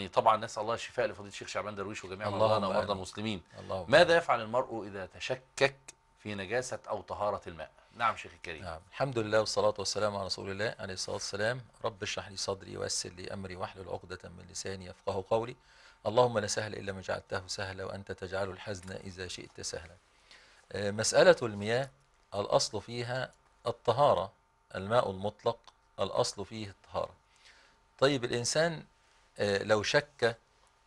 يعني طبعا نسأل الله الشفاء لفضيلة الشيخ شعبان درويش وجميع مرضانا ومرضى المسلمين الله ماذا يفعل المرء إذا تشكك في نجاسة أو طهارة الماء نعم شيخ الكريم نعم. الحمد لله والصلاة والسلام على رسول الله عليه الصلاة والسلام رب اشرح لي صدري ويسر لي أمري واحلل عقدة من لساني يفقه قولي اللهم لا سهل إلا ما جعلته سهلا وأنت تجعل الحزن إذا شئت سهلا آه، مسألة المياه الأصل فيها الطهارة الماء المطلق الأصل فيه الطهارة طيب الإنسان آه، لو شك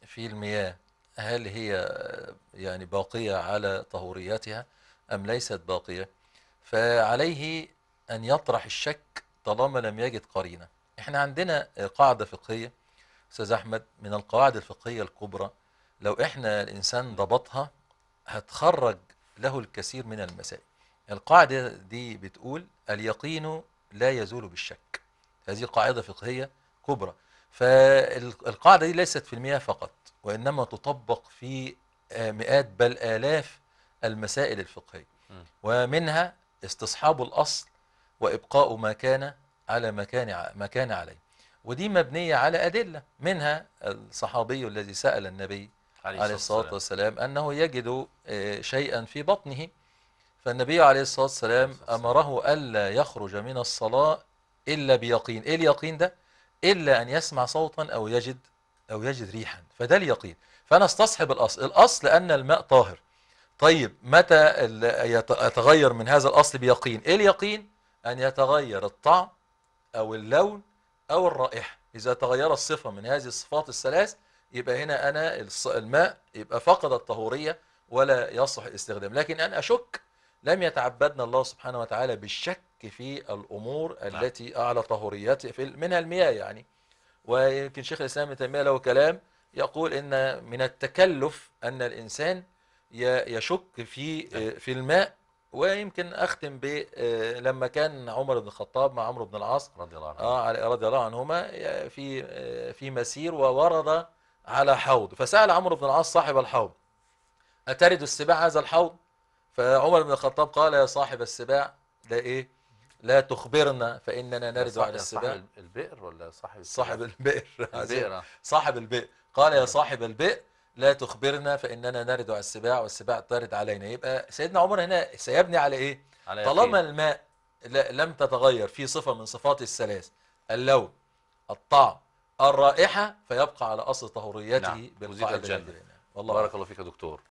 في المياه هل هي آه، يعني باقية على طهوريتها أم ليست باقية فعليه أن يطرح الشك طالما لم يجد قرينة احنا عندنا آه، قاعدة فقهية أستاذ أحمد من القواعد الفقهية الكبرى لو احنا الإنسان ضبطها هتخرج له الكثير من المسائل القاعدة دي بتقول اليقين لا يزول بالشك هذه قاعدة فقهية كبرى فالقاعدة دي ليست في المياه فقط وإنما تطبق في آه، مئات بل آلاف المسائل الفقهية ومنها استصحاب الأصل وإبقاء ما كان على ما كان ما كان عليه ودي مبنية على أدلة منها الصحابي الذي سأل النبي عليه الصلاة والسلام أنه يجد آه، شيئا في بطنه فالنبي عليه الصلاة والسلام أمره ألا يخرج من الصلاة إلا بيقين إيه اليقين ده؟ إلا أن يسمع صوتا أو يجد أو يجد ريحا فده اليقين فأنا استصحب الأصل الأصل أن الماء طاهر طيب متى يتغير من هذا الأصل بيقين إيه اليقين أن يتغير الطعم أو اللون أو الرائحة إذا تغير الصفة من هذه الصفات الثلاث يبقى هنا أنا الماء يبقى فقد الطهورية ولا يصح الاستخدام لكن أن أشك لم يتعبدنا الله سبحانه وتعالى بالشك في الأمور نعم. التي أعلى طهوريتها في منها المياه يعني ويمكن شيخ الإسلام ابن تيمية له كلام يقول إن من التكلف أن الإنسان يشك في نعم. آه، في الماء ويمكن اختم ب آه، لما كان عمر بن الخطاب مع عمرو بن العاص رضي الله عنه اه رضي الله عنهما في آه، في مسير وورد على حوض فسال عمرو بن العاص صاحب الحوض اترد السباع هذا الحوض فعمر بن الخطاب قال يا صاحب السباع ده ايه لا تخبرنا فإننا نرد على السباع صاحب البئر ولا صاحب صاحب البئر البئر آه. صاحب البئر قال يا صاحب البئر لا تخبرنا فإننا نرد على السباع والسباع ترد علينا يبقى سيدنا عمر هنا سيبني على إيه على طالما الماء لم تتغير في صفة من صفات الثلاث اللون الطعم الرائحة فيبقى على أصل طهوريته نعم. بالقاعدة والله بارك الله فيك يا دكتور